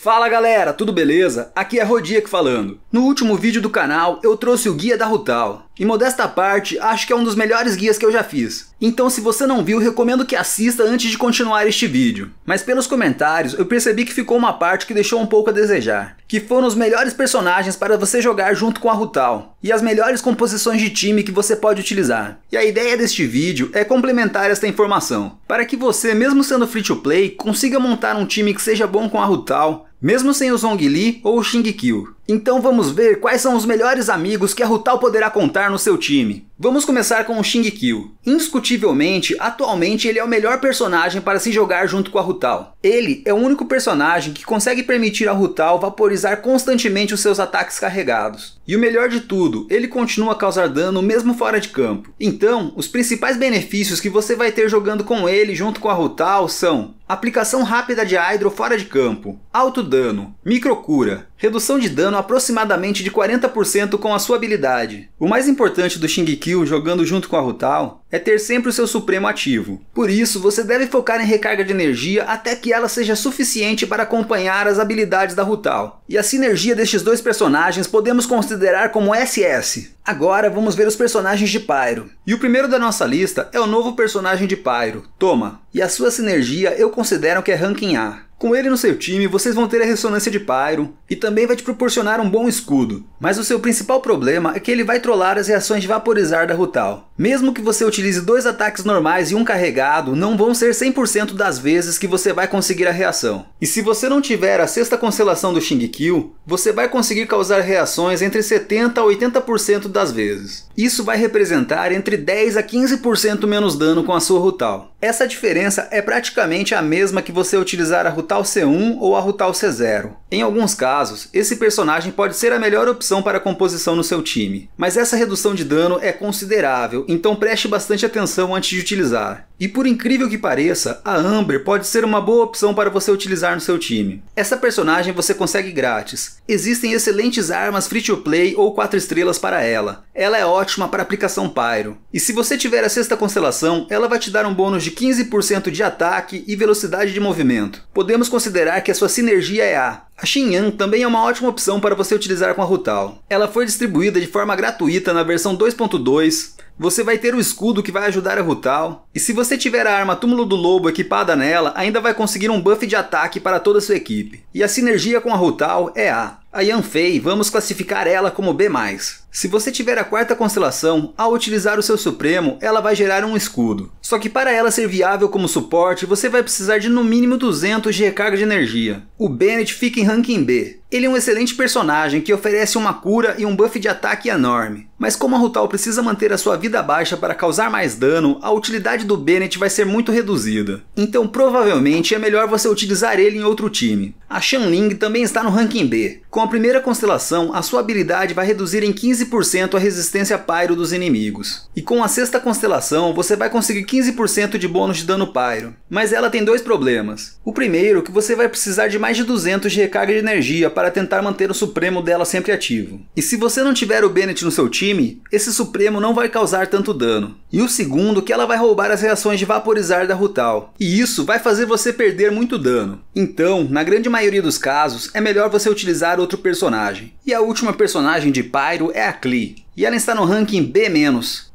Fala galera, tudo beleza? Aqui é Rodíaco falando. No último vídeo do canal eu trouxe o guia da Rutal. E modesta parte, acho que é um dos melhores guias que eu já fiz. Então se você não viu, recomendo que assista antes de continuar este vídeo. Mas pelos comentários, eu percebi que ficou uma parte que deixou um pouco a desejar. Que foram os melhores personagens para você jogar junto com a Rutal. E as melhores composições de time que você pode utilizar. E a ideia deste vídeo é complementar esta informação. Para que você, mesmo sendo free to play, consiga montar um time que seja bom com a Rutal mesmo sem o Zhongli ou o Xing Qiu. Então vamos ver quais são os melhores amigos que a Rutal poderá contar no seu time. Vamos começar com o Shingekyo. Indiscutivelmente, atualmente ele é o melhor personagem para se jogar junto com a Rutal. Ele é o único personagem que consegue permitir a Rutal vaporizar constantemente os seus ataques carregados. E o melhor de tudo, ele continua a causar dano mesmo fora de campo. Então, os principais benefícios que você vai ter jogando com ele junto com a Rutal são Aplicação rápida de Hydro fora de campo, alto dano, microcura, redução de dano aproximadamente de 40% com a sua habilidade. O mais importante do Shingekyo jogando junto com a Rutal é ter sempre o seu Supremo ativo. Por isso, você deve focar em recarga de energia até que ela seja suficiente para acompanhar as habilidades da Rutal. E a sinergia destes dois personagens podemos considerar como SS. Agora vamos ver os personagens de Pyro. E o primeiro da nossa lista é o novo personagem de Pyro, Toma. E a sua sinergia eu considero que é Ranking A. Com ele no seu time, vocês vão ter a ressonância de Pyro e também vai te proporcionar um bom escudo, mas o seu principal problema é que ele vai trollar as reações de vaporizar da Rutal. Mesmo que você utilize dois ataques normais e um carregado, não vão ser 100% das vezes que você vai conseguir a reação. E se você não tiver a sexta constelação do Shingekyo, você vai conseguir causar reações entre 70% a 80% das vezes. Isso vai representar entre 10% a 15% menos dano com a sua Rutal. Essa diferença é praticamente a mesma que você utilizar a Rutal C1 ou a Rutal C0. Em alguns casos, esse personagem pode ser a melhor opção para a composição no seu time, mas essa redução de dano é considerável então preste bastante atenção antes de utilizar. E por incrível que pareça, a Amber pode ser uma boa opção para você utilizar no seu time. Essa personagem você consegue grátis. Existem excelentes armas free to play ou 4 estrelas para ela. Ela é ótima para aplicação Pyro. E se você tiver a sexta constelação, ela vai te dar um bônus de 15% de ataque e velocidade de movimento. Podemos considerar que a sua sinergia é A, a Xinyan também é uma ótima opção para você utilizar com a Rutal. Ela foi distribuída de forma gratuita na versão 2.2. Você vai ter o escudo que vai ajudar a Rutal. E se você você tiver a arma Túmulo do Lobo equipada nela, ainda vai conseguir um buff de ataque para toda a sua equipe. E a sinergia com a Rutal é A. A Yanfei, vamos classificar ela como B+. Se você tiver a quarta constelação, ao utilizar o seu Supremo, ela vai gerar um escudo. Só que para ela ser viável como suporte, você vai precisar de no mínimo 200 de recarga de energia. O Bennett fica em ranking B. Ele é um excelente personagem que oferece uma cura e um buff de ataque enorme. Mas como a Rutal precisa manter a sua vida baixa para causar mais dano, a utilidade do Bennett vai ser muito reduzida. Então provavelmente é melhor você utilizar ele em outro time. A Shanling também está no ranking B. Com a primeira constelação, a sua habilidade vai reduzir em 15% a resistência Pyro dos inimigos. E com a sexta constelação, você vai conseguir 15% de bônus de dano Pyro. Mas ela tem dois problemas. O primeiro, que você vai precisar de mais de 200 de recarga de energia para tentar manter o Supremo dela sempre ativo. E se você não tiver o Bennett no seu time, esse Supremo não vai causar tanto dano. E o segundo, que ela vai roubar as reações de vaporizar da Rutal. E isso vai fazer você perder muito dano. Então, na grande maioria maioria dos casos, é melhor você utilizar outro personagem. E a última personagem de Pyro é a Klee, e ela está no ranking B-.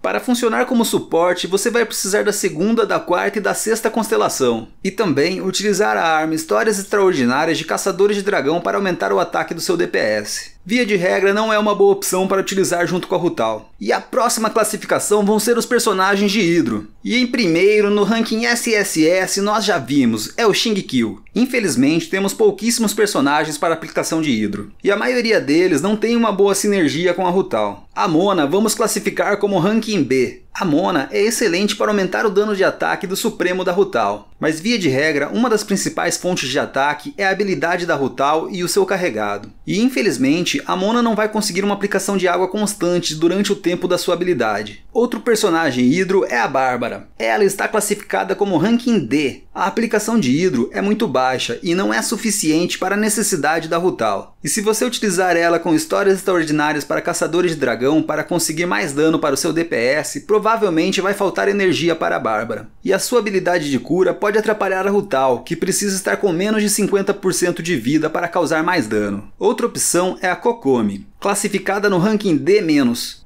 Para funcionar como suporte, você vai precisar da segunda, da quarta e da sexta constelação. E também utilizar a arma Histórias Extraordinárias de Caçadores de Dragão para aumentar o ataque do seu DPS. Via de regra, não é uma boa opção para utilizar junto com a Rutal. E a próxima classificação vão ser os personagens de Hidro. E em primeiro, no ranking SSS, nós já vimos, é o Kill. Infelizmente, temos pouquíssimos personagens para aplicação de Hidro. E a maioria deles não tem uma boa sinergia com a Rutal. A Mona vamos classificar como ranking B, a Mona é excelente para aumentar o dano de ataque do Supremo da Rutal, mas via de regra, uma das principais fontes de ataque é a habilidade da Rutal e o seu carregado. E infelizmente, a Mona não vai conseguir uma aplicação de água constante durante o tempo da sua habilidade. Outro personagem Hidro é a Bárbara. Ela está classificada como ranking D. A aplicação de Hidro é muito baixa e não é suficiente para a necessidade da Rutal. E se você utilizar ela com histórias extraordinárias para caçadores de dragão para conseguir mais dano para o seu DPS, provavelmente vai faltar energia para a Bárbara, e a sua habilidade de cura pode atrapalhar a Rutal, que precisa estar com menos de 50% de vida para causar mais dano. Outra opção é a Kokomi, classificada no ranking D-.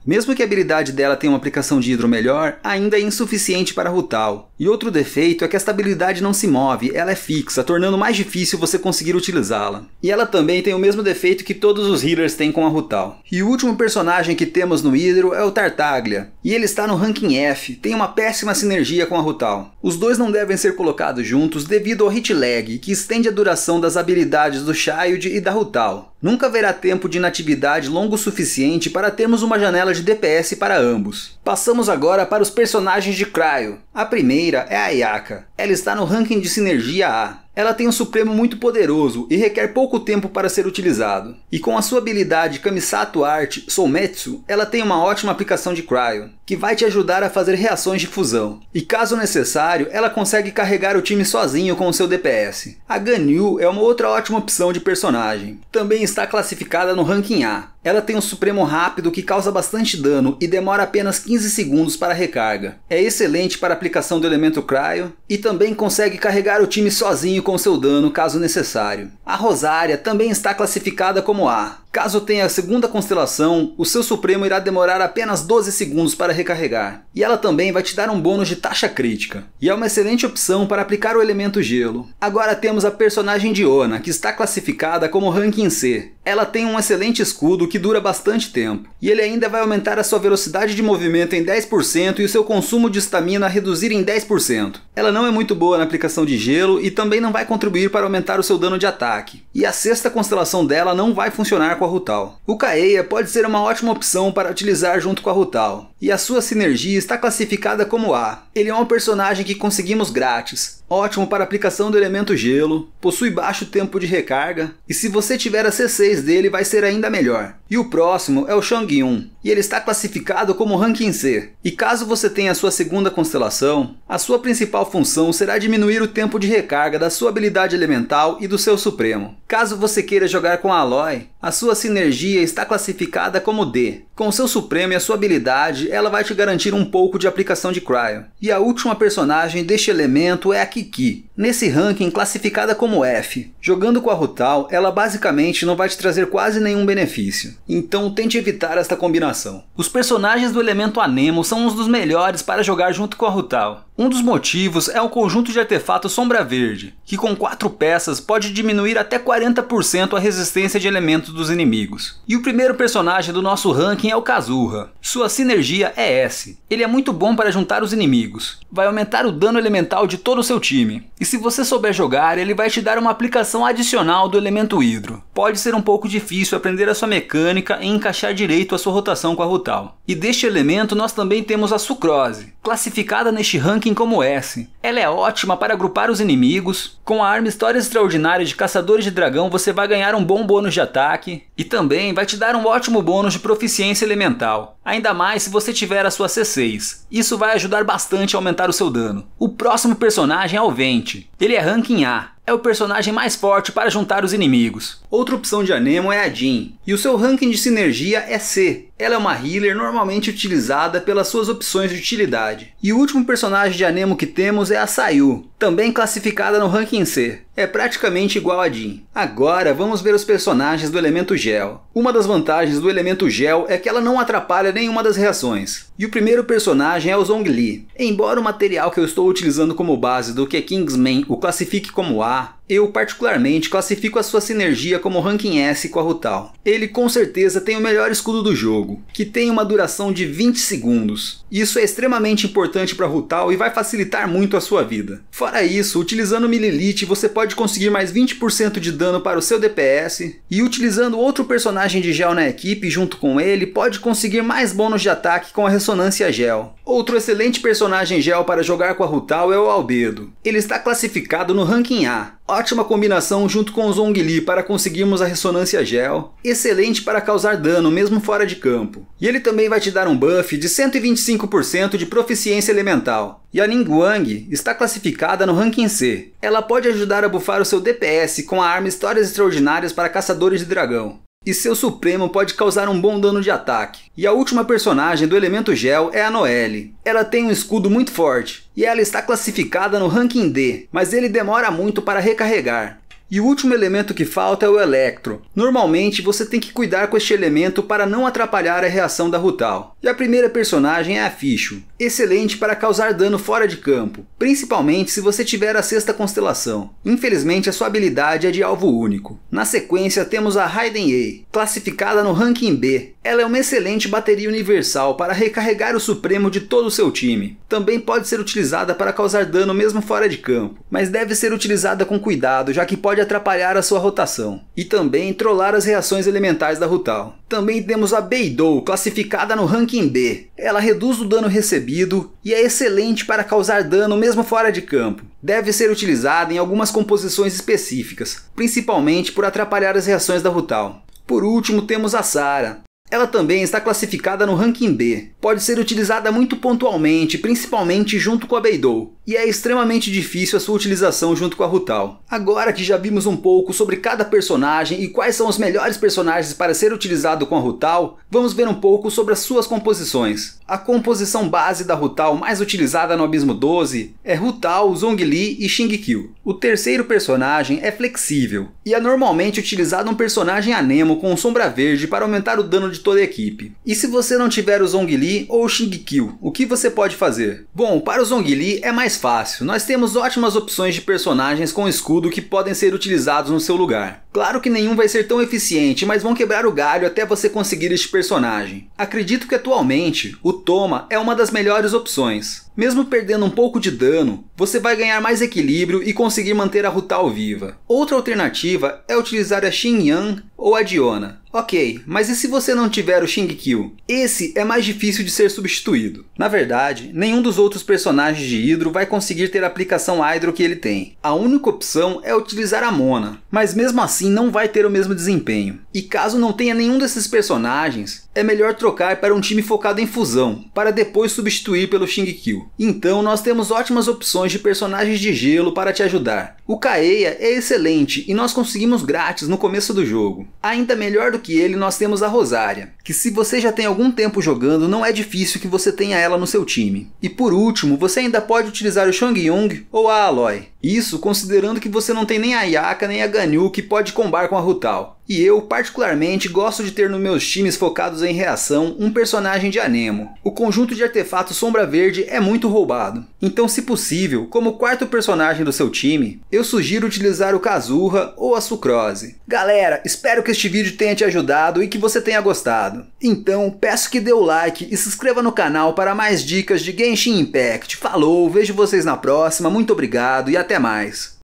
Mesmo que a habilidade dela tenha uma aplicação de hidro melhor, ainda é insuficiente para Rutal. E outro defeito é que esta habilidade não se move, ela é fixa, tornando mais difícil você conseguir utilizá-la. E ela também tem o mesmo defeito que todos os healers têm com a Rutal. E o último personagem que temos no Hidro é o Tartaglia, e ele está no ranking F, tem uma péssima sinergia com a Rutal. Os dois não devem ser colocados juntos devido ao hit lag, que estende a duração das habilidades do Child e da Rutal. Nunca haverá tempo de inatividade longo o suficiente para termos uma janela de DPS para ambos. Passamos agora para os personagens de Cryo. A primeira é a Ayaka. Ela está no ranking de sinergia A. Ela tem um Supremo muito poderoso e requer pouco tempo para ser utilizado. E com a sua habilidade Kamisato Art Soumetsu, ela tem uma ótima aplicação de Cryo, que vai te ajudar a fazer reações de fusão. E caso necessário, ela consegue carregar o time sozinho com o seu DPS. A Ganyu é uma outra ótima opção de personagem. Também está classificada no ranking A, ela tem um Supremo rápido que causa bastante dano e demora apenas 15 segundos para recarga. É excelente para aplicação do elemento Cryo e também consegue carregar o time sozinho com seu dano caso necessário. A Rosária também está classificada como A, Caso tenha a segunda constelação, o seu Supremo irá demorar apenas 12 segundos para recarregar, e ela também vai te dar um bônus de taxa crítica, e é uma excelente opção para aplicar o elemento gelo. Agora temos a personagem Diona, que está classificada como ranking C. Ela tem um excelente escudo que dura bastante tempo, e ele ainda vai aumentar a sua velocidade de movimento em 10% e o seu consumo de estamina reduzir em 10%. Ela não é muito boa na aplicação de gelo e também não vai contribuir para aumentar o seu dano de ataque, e a sexta constelação dela não vai funcionar com a Rutal. O Caeia pode ser uma ótima opção para utilizar junto com a Rutal, e a sua sinergia está classificada como A. Ele é um personagem que conseguimos grátis, Ótimo para aplicação do elemento gelo, possui baixo tempo de recarga, e se você tiver a C6 dele vai ser ainda melhor. E o próximo é o Changyun, e ele está classificado como ranking C. E caso você tenha a sua segunda constelação, a sua principal função será diminuir o tempo de recarga da sua habilidade elemental e do seu supremo. Caso você queira jogar com a Aloy, a sua sinergia está classificada como D, com seu Supremo e a sua habilidade, ela vai te garantir um pouco de aplicação de Cryo. E a última personagem deste elemento é a Kiki, nesse ranking classificada como F. Jogando com a Rutal, ela basicamente não vai te trazer quase nenhum benefício, então tente evitar esta combinação. Os personagens do elemento Anemo são uns dos melhores para jogar junto com a Rutal. Um dos motivos é o conjunto de artefato Sombra Verde, que com 4 peças pode diminuir até 40% a resistência de elementos dos inimigos. E o primeiro personagem do nosso ranking é o Kazurra. Sua sinergia é S. Ele é muito bom para juntar os inimigos. Vai aumentar o dano elemental de todo o seu time. E se você souber jogar, ele vai te dar uma aplicação adicional do elemento Hidro. Pode ser um pouco difícil aprender a sua mecânica e encaixar direito a sua rotação com a Rutal. E deste elemento nós também temos a Sucrose, classificada neste ranking Linkin como S. Ela é ótima para agrupar os inimigos. Com a arma História Extraordinária de Caçadores de Dragão, você vai ganhar um bom bônus de ataque e também vai te dar um ótimo bônus de proficiência elemental. Ainda mais se você tiver a sua C6. Isso vai ajudar bastante a aumentar o seu dano. O próximo personagem é o Vente. Ele é ranking A, é o personagem mais forte para juntar os inimigos. Outra opção de Anemo é a Jean, e o seu ranking de sinergia é C, ela é uma healer normalmente utilizada pelas suas opções de utilidade. E o último personagem de Anemo que temos é a Sayu, também classificada no ranking C. É praticamente igual a Jin. Agora vamos ver os personagens do elemento gel. Uma das vantagens do elemento gel é que ela não atrapalha nenhuma das reações. E o primeiro personagem é o Zhongli. Embora o material que eu estou utilizando como base do que Kingsman o classifique como A, eu, particularmente, classifico a sua sinergia como ranking S com a Rutal. Ele com certeza tem o melhor escudo do jogo, que tem uma duração de 20 segundos. Isso é extremamente importante para a Rutal e vai facilitar muito a sua vida. Fora isso, utilizando Mililith você pode conseguir mais 20% de dano para o seu DPS, e utilizando outro personagem de gel na equipe junto com ele, pode conseguir mais bônus de ataque com a ressonância gel. Outro excelente personagem gel para jogar com a Rutal é o Albedo. Ele está classificado no ranking A, Ótima combinação junto com o Zongli para conseguirmos a ressonância gel, excelente para causar dano mesmo fora de campo. E ele também vai te dar um buff de 125% de proficiência elemental. E a Ningguang está classificada no ranking C. Ela pode ajudar a bufar o seu DPS com a arma Histórias Extraordinárias para Caçadores de Dragão e seu Supremo pode causar um bom dano de ataque. E a última personagem do elemento gel é a Noelle. Ela tem um escudo muito forte, e ela está classificada no ranking D, mas ele demora muito para recarregar. E o último elemento que falta é o electro. Normalmente você tem que cuidar com este elemento para não atrapalhar a reação da Rutal. E a primeira personagem é a Ficho, excelente para causar dano fora de campo, principalmente se você tiver a sexta constelação. Infelizmente a sua habilidade é de alvo único. Na sequência temos a Raiden A, classificada no ranking B. Ela é uma excelente bateria universal para recarregar o Supremo de todo o seu time. Também pode ser utilizada para causar dano mesmo fora de campo, mas deve ser utilizada com cuidado já que pode pode atrapalhar a sua rotação, e também trollar as reações elementais da Rutal. Também temos a Beidou, classificada no ranking B. Ela reduz o dano recebido e é excelente para causar dano mesmo fora de campo. Deve ser utilizada em algumas composições específicas, principalmente por atrapalhar as reações da Rutal. Por último, temos a Sara, ela também está classificada no ranking B. Pode ser utilizada muito pontualmente, principalmente junto com a Beidou, e é extremamente difícil a sua utilização junto com a Rutal. Agora que já vimos um pouco sobre cada personagem e quais são os melhores personagens para ser utilizado com a Rutal, vamos ver um pouco sobre as suas composições. A composição base da Rutal mais utilizada no Abismo 12 é Rutal, Zhongli e Xingqiu. O terceiro personagem é flexível, e é normalmente utilizado um personagem anemo com sombra verde para aumentar o dano de de toda a equipe. E se você não tiver o Zhongli ou o Xingqiu, o que você pode fazer? Bom, para o Zhongli é mais fácil, nós temos ótimas opções de personagens com escudo que podem ser utilizados no seu lugar. Claro que nenhum vai ser tão eficiente, mas vão quebrar o galho até você conseguir este personagem. Acredito que atualmente, o Toma é uma das melhores opções. Mesmo perdendo um pouco de dano, você vai ganhar mais equilíbrio e conseguir manter a Rutal viva. Outra alternativa é utilizar a Xin Yang ou a Diona. Ok, mas e se você não tiver o Xingqiu? Esse é mais difícil de ser substituído. Na verdade, nenhum dos outros personagens de Hydro vai conseguir ter a aplicação Hydro que ele tem. A única opção é utilizar a Mona, mas mesmo assim não vai ter o mesmo desempenho. E caso não tenha nenhum desses personagens, é melhor trocar para um time focado em fusão, para depois substituir pelo Shingekyo. Então nós temos ótimas opções de personagens de gelo para te ajudar. O Kaeya é excelente e nós conseguimos grátis no começo do jogo. Ainda melhor do que ele nós temos a Rosária, que se você já tem algum tempo jogando não é difícil que você tenha ela no seu time. E por último, você ainda pode utilizar o shang ou a Aloy. Isso considerando que você não tem nem a Yaka nem a Ganyu que pode combar com a Rutal. E eu, particularmente, gosto de ter nos meus times focados em reação um personagem de Anemo. O conjunto de artefatos Sombra Verde é muito roubado. Então, se possível, como quarto personagem do seu time, eu sugiro utilizar o Kazurra ou a Sucrose. Galera, espero que este vídeo tenha te ajudado e que você tenha gostado. Então, peço que dê o like e se inscreva no canal para mais dicas de Genshin Impact. Falou, vejo vocês na próxima, muito obrigado e até mais.